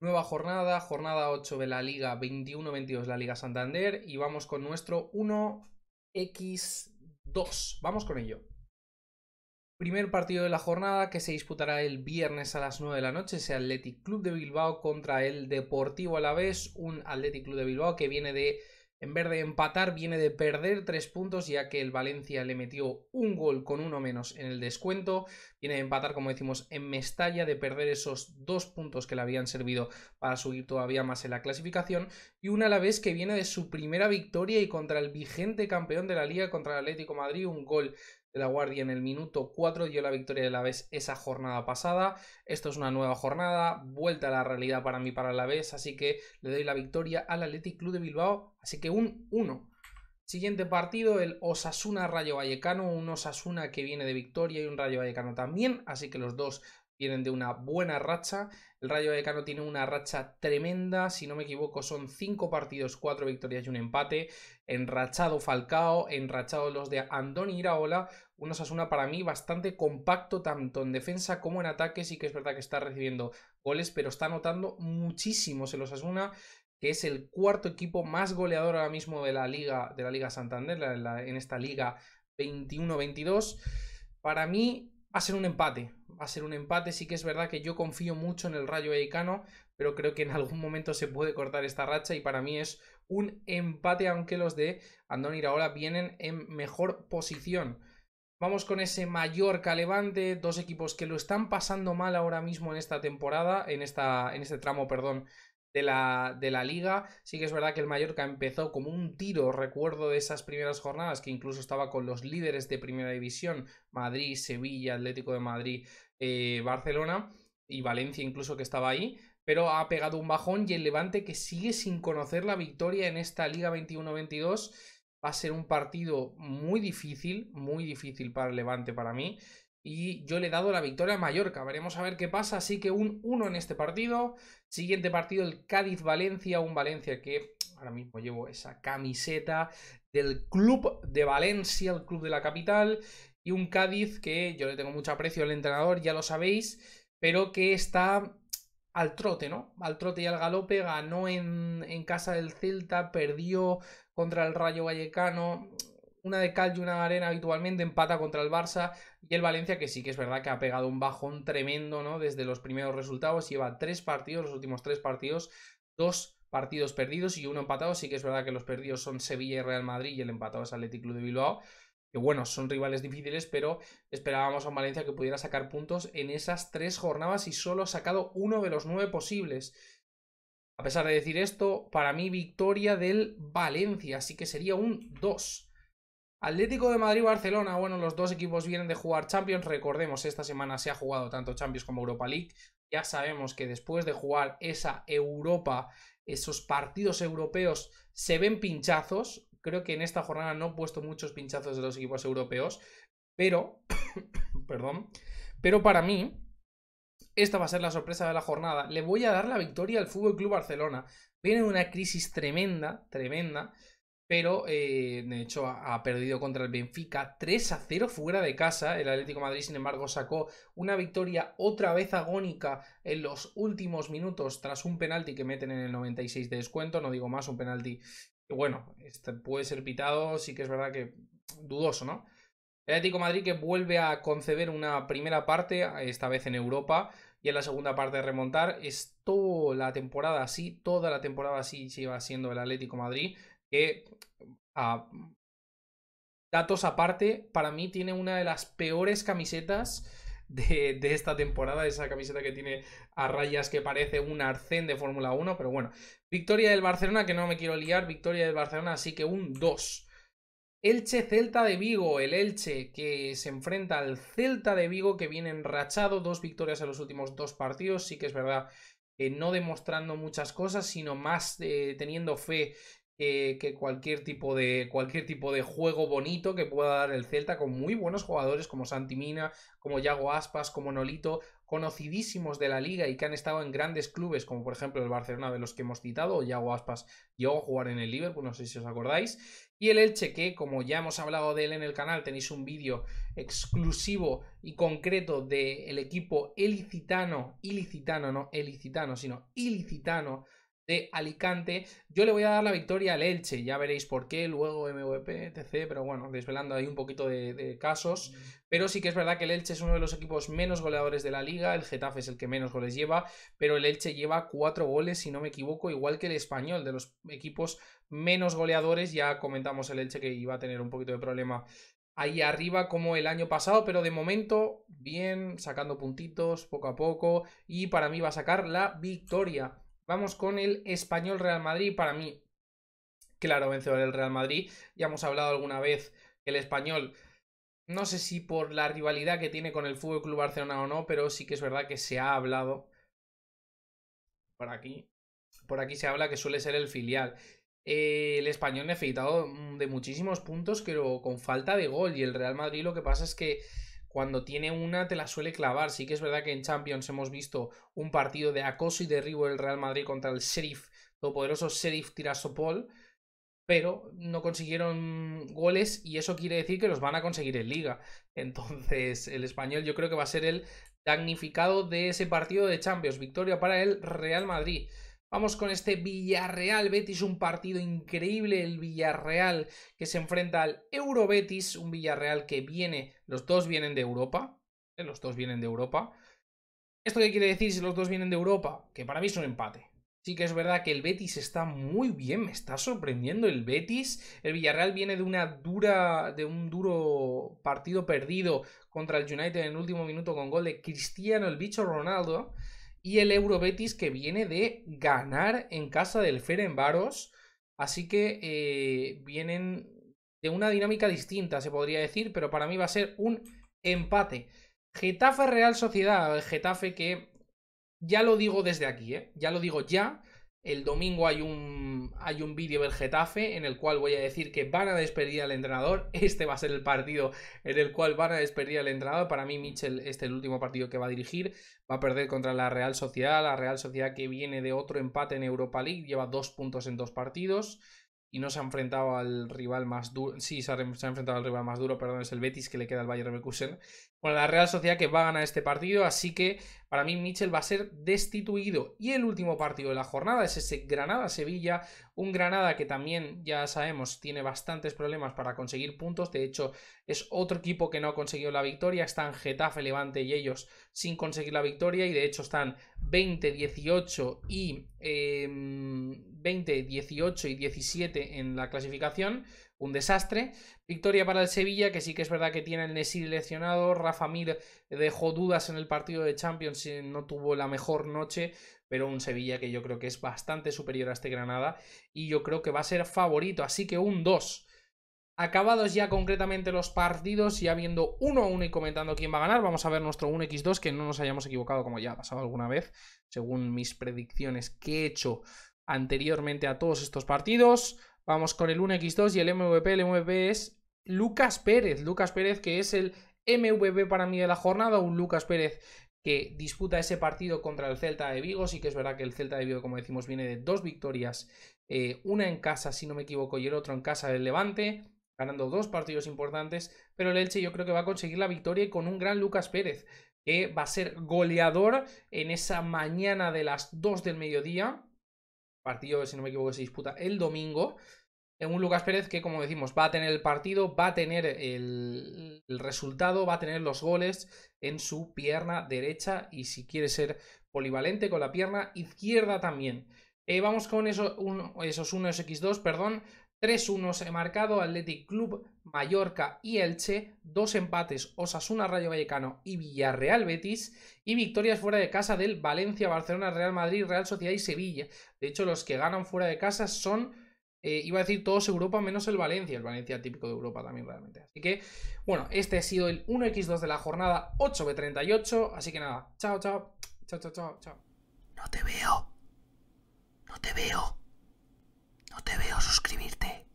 Nueva jornada, jornada 8 de la Liga 21-22, la Liga Santander, y vamos con nuestro 1x2. Vamos con ello. Primer partido de la jornada que se disputará el viernes a las 9 de la noche, es el Athletic Club de Bilbao contra el Deportivo Alavés, un Athletic Club de Bilbao que viene de en vez de empatar, viene de perder tres puntos, ya que el Valencia le metió un gol con uno menos en el descuento. Viene de empatar, como decimos, en Mestalla, de perder esos dos puntos que le habían servido para subir todavía más en la clasificación y un Alavés que viene de su primera victoria y contra el vigente campeón de la liga, contra el Atlético Madrid, un gol de la Guardia en el minuto 4 dio la victoria la vez esa jornada pasada. Esto es una nueva jornada, vuelta a la realidad para mí para la vez así que le doy la victoria al Athletic Club de Bilbao, así que un 1. Siguiente partido, el Osasuna Rayo Vallecano, un Osasuna que viene de victoria y un Rayo Vallecano también, así que los dos vienen de una buena racha. El Rayo Vallecano tiene una racha tremenda, si no me equivoco, son cinco partidos, cuatro victorias y un empate. Enrachado Falcao, enrachado los de Andoni Iraola, un Osasuna para mí bastante compacto tanto en defensa como en ataque, sí que es verdad que está recibiendo goles, pero está anotando Se los Osasuna que es el cuarto equipo más goleador ahora mismo de la Liga, de la Liga Santander, en esta Liga 21-22. Para mí va a ser un empate, va a ser un empate. Sí que es verdad que yo confío mucho en el Rayo Vallecano, pero creo que en algún momento se puede cortar esta racha y para mí es un empate, aunque los de Andón Iraola vienen en mejor posición. Vamos con ese Mallorca Levante, dos equipos que lo están pasando mal ahora mismo en esta temporada, en, esta, en este tramo, perdón, de la, de la, liga. Sí que es verdad que el Mallorca empezó como un tiro, recuerdo de esas primeras jornadas, que incluso estaba con los líderes de primera división, Madrid, Sevilla, Atlético de Madrid, eh, Barcelona y Valencia incluso que estaba ahí, pero ha pegado un bajón y el Levante que sigue sin conocer la victoria en esta Liga 21-22 va a ser un partido muy difícil, muy difícil para el Levante para mí y yo le he dado la victoria a Mallorca, veremos a ver qué pasa, así que un 1 en este partido, siguiente partido el Cádiz-Valencia, un Valencia que ahora mismo llevo esa camiseta del club de Valencia, el club de la capital, y un Cádiz que yo le tengo mucho aprecio al entrenador, ya lo sabéis, pero que está al trote, ¿no? Al trote y al galope, ganó en, en casa del Celta, perdió contra el Rayo Vallecano, una de cal y una de arena habitualmente, empata contra el Barça y el Valencia, que sí que es verdad que ha pegado un bajón tremendo, ¿no? Desde los primeros resultados, lleva tres partidos, los últimos tres partidos, dos partidos perdidos y uno empatado. Sí que es verdad que los perdidos son Sevilla y Real Madrid y el empatado es Atlético Club de Bilbao. Que bueno, son rivales difíciles, pero esperábamos a Valencia que pudiera sacar puntos en esas tres jornadas y solo ha sacado uno de los nueve posibles. A pesar de decir esto, para mí victoria del Valencia, así que sería un 2. Atlético de Madrid-Barcelona, bueno, los dos equipos vienen de jugar Champions, recordemos, esta semana se ha jugado tanto Champions como Europa League, ya sabemos que después de jugar esa Europa esos partidos europeos se ven pinchazos. Creo que en esta jornada no he puesto muchos pinchazos de los equipos europeos, pero, perdón, pero para mí, esta va a ser la sorpresa de la jornada. Le voy a dar la victoria al Fútbol Club Barcelona. Viene una crisis tremenda, tremenda pero eh, de hecho ha, perdido contra el Benfica 3 a 0 fuera de casa. El Atlético Madrid, sin embargo, sacó una victoria otra vez agónica en los últimos minutos tras un penalti que meten en el 96 de descuento. No digo más, un penalti que, bueno, este puede ser pitado, sí que es verdad que dudoso, ¿no? El Atlético Madrid que vuelve a conceder una primera parte, esta vez en Europa, y en la segunda parte de remontar. toda la temporada así, toda la temporada así lleva siendo el Atlético Madrid. Ah, datos aparte, para mí tiene una de las peores camisetas de, esta temporada, esa camiseta que tiene a rayas que parece un arcén de Fórmula 1, pero bueno, victoria del Barcelona, que no me quiero liar, victoria del Barcelona, así que un 2. Elche Celta de Vigo, el Elche que se enfrenta al Celta de Vigo que viene enrachado, dos victorias en los últimos dos partidos, sí que es verdad que no demostrando muchas cosas, sino más eh, teniendo fe eh, que cualquier tipo, de, cualquier tipo de juego bonito que pueda dar el Celta con muy buenos jugadores como Mina, como Yago Aspas, como Nolito, conocidísimos de la liga y que han estado en grandes clubes como por ejemplo el Barcelona de los que hemos citado, o Yago Aspas llegó a jugar en el Liverpool, no sé si os acordáis, y el Elche que como ya hemos hablado de él en el canal, tenéis un vídeo exclusivo y concreto del equipo elicitano, ilicitano, no elicitano, sino ilicitano, de Alicante. Yo le voy a dar la victoria al Elche, ya veréis por qué, luego MVP, etc. Pero bueno, desvelando ahí un poquito de, casos. Pero sí que es verdad que el Elche es uno de los equipos menos goleadores de la liga, el Getafe es el que menos goles lleva, pero el Elche lleva cuatro goles, si no me equivoco, igual que el español, de los equipos menos goleadores. Ya comentamos el Elche que iba a tener un poquito de problema ahí arriba como el año pasado, pero de momento bien, sacando puntitos poco a poco y para mí va a sacar la victoria. Vamos con el Español Real Madrid. Para mí, claro, vencedor el Real Madrid. Ya hemos hablado alguna vez que el Español, no sé si por la rivalidad que tiene con el Fútbol Club Barcelona o no, pero sí que es verdad que se ha hablado. Por aquí. Por aquí se habla que suele ser el filial. Eh, el español necesitado de muchísimos puntos, pero con falta de gol. Y el Real Madrid lo que pasa es que cuando tiene una te la suele clavar. Sí que es verdad que en Champions hemos visto un partido de acoso y derribo del Real Madrid contra el Sheriff, poderoso Sheriff Tirasopol, pero no consiguieron goles y eso quiere decir que los van a conseguir en liga. Entonces el español yo creo que va a ser el damnificado de ese partido de Champions. Victoria para el Real Madrid. Vamos con este Villarreal Betis, un partido increíble, el Villarreal que se enfrenta al Euro Betis, un Villarreal que viene, los dos vienen de Europa, eh, los dos vienen de Europa. ¿Esto qué quiere decir si los dos vienen de Europa? Que para mí es un empate. Sí que es verdad que el Betis está muy bien, me está sorprendiendo el Betis. El Villarreal viene de una dura de un duro partido perdido contra el United en el último minuto con gol de Cristiano el bicho Ronaldo y el Eurobetis que viene de ganar en casa del Ferenbaros. Así que eh, vienen de una dinámica distinta, se podría decir, pero para mí va a ser un empate. Getafe Real Sociedad, el Getafe que ya lo digo desde aquí, eh, ya lo digo ya. El domingo hay un, hay un vídeo del Getafe en el cual voy a decir que van a despedir al entrenador. Este va a ser el partido en el cual van a despedir al entrenador. Para mí, Michel, este es el último partido que va a dirigir. Va a perder contra la Real Sociedad. La Real Sociedad que viene de otro empate en Europa League. Lleva dos puntos en dos partidos y no se ha enfrentado al rival más duro. Sí, se ha, enfrentado al rival más duro, perdón, es el Betis que le queda al Bayern Leverkusen. Bueno, la Real Sociedad que va a ganar este partido, así que para mí Mitchell va a ser destituido. Y el último partido de la jornada es ese Granada-Sevilla, un Granada que también, ya sabemos, tiene bastantes problemas para conseguir puntos. De hecho, es otro equipo que no ha conseguido la victoria. Están Getafe, Levante y ellos sin conseguir la victoria. Y de hecho están 20, 18 y 20, em, 18 y 17 en la clasificación un desastre. Victoria para el Sevilla, que sí que es verdad que tiene el Nesiri lesionado. Rafa Mir dejó dudas en el partido de Champions, no tuvo la mejor noche, pero un Sevilla que yo creo que es bastante superior a este Granada y yo creo que va a ser favorito, así que un 2. Acabados ya concretamente los partidos, y habiendo uno a uno y comentando quién va a ganar, vamos a ver nuestro 1x2, que no nos hayamos equivocado como ya ha pasado alguna vez, según mis predicciones que he hecho anteriormente a todos estos partidos. Vamos con el 1x2 y el MVP. El MVP es Lucas Pérez. Lucas Pérez que es el MVP para mí de la jornada. Un Lucas Pérez que disputa ese partido contra el Celta de Vigo. Sí que es verdad que el Celta de Vigo, como decimos, viene de dos victorias. Eh, una en casa, si no me equivoco, y el otro en casa del Levante. Ganando dos partidos importantes. Pero el Elche yo creo que va a conseguir la victoria con un gran Lucas Pérez. Que va a ser goleador en esa mañana de las 2 del mediodía Partido, si no me equivoco, se disputa el domingo. En un Lucas Pérez que, como decimos, va a tener el partido, va a tener el, resultado, va a tener los goles en su pierna derecha y si quiere ser polivalente con la pierna izquierda también. Eh, vamos con eso, esos 1x2, perdón. 3-1 he marcado Athletic Club, Mallorca y Elche, dos empates Osasuna Rayo Vallecano y Villarreal Betis y victorias fuera de casa del Valencia, Barcelona, Real Madrid, Real Sociedad y Sevilla. De hecho, los que ganan fuera de casa son eh, iba a decir todos Europa menos el Valencia, el Valencia típico de Europa también realmente. Así que, bueno, este ha sido el 1x2 de la jornada 8b38, así que nada, chao, chao, chao, chao, chao. No te veo. No te veo. No te veo suscribirte.